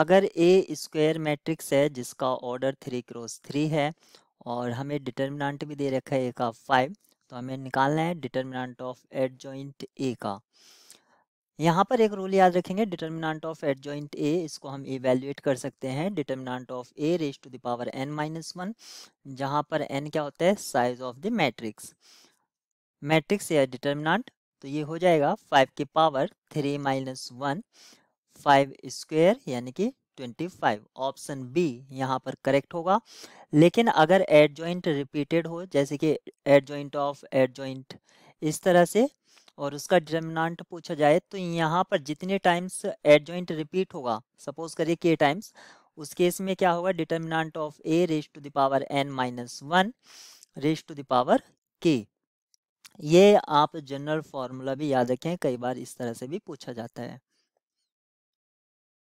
अगर ए square matrix है जिसका ऑर्डर थ्री क्रॉस थ्री है और हमें डिटर्मिनांट भी दे रखा है ए का फाइव तो हमें निकालना है determinant of adjoint A का यहाँ पर एक रूल याद रखेंगे determinant of adjoint A इसको हम इवेल्यूएट कर सकते हैं determinant of A raise to the power n minus one जहाँ पर एन क्या होता है size of the matrix matrix या डिटर्मिनांट तो ये हो जाएगा फाइव के power three minus one five square यानी कि ट्वेंटी फाइव ऑप्शन बी यहाँ पर करेक्ट होगा लेकिन अगर एड जॉइंट रिपीटेड हो जैसे कि adjoint of adjoint इस तरह से और उसका डिटर्मिनाट पूछा जाए तो यहाँ पर जितने टाइम्स एड जॉइंट रिपीट होगा सपोज करिए के टाइम्स उस केस में क्या होगा determinant of A raise to the power n minus one raise to the power k ये आप जनरल फॉर्मूला भी याद रखें कई बार इस तरह से भी पूछा जाता है